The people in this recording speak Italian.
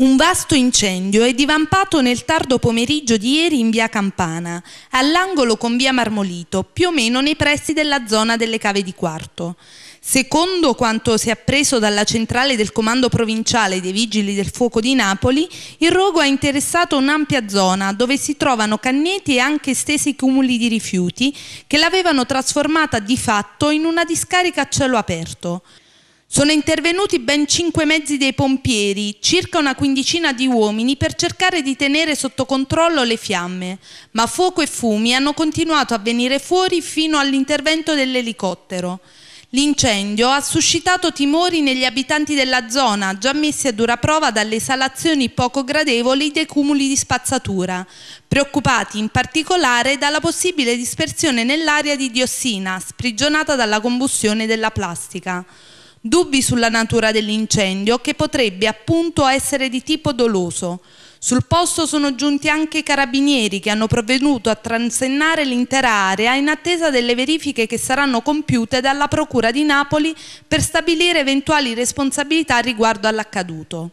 Un vasto incendio è divampato nel tardo pomeriggio di ieri in via Campana, all'angolo con via Marmolito, più o meno nei pressi della zona delle cave di Quarto. Secondo quanto si è appreso dalla centrale del Comando Provinciale dei Vigili del Fuoco di Napoli, il rogo ha interessato un'ampia zona dove si trovano canneti e anche stesi cumuli di rifiuti che l'avevano trasformata di fatto in una discarica a cielo aperto. Sono intervenuti ben cinque mezzi dei pompieri, circa una quindicina di uomini, per cercare di tenere sotto controllo le fiamme, ma fuoco e fumi hanno continuato a venire fuori fino all'intervento dell'elicottero. L'incendio ha suscitato timori negli abitanti della zona, già messi a dura prova dalle esalazioni poco gradevoli dei cumuli di spazzatura, preoccupati in particolare dalla possibile dispersione nell'aria di diossina sprigionata dalla combustione della plastica dubbi sulla natura dell'incendio che potrebbe appunto essere di tipo doloso. Sul posto sono giunti anche i carabinieri che hanno provveduto a transennare l'intera area in attesa delle verifiche che saranno compiute dalla Procura di Napoli per stabilire eventuali responsabilità riguardo all'accaduto.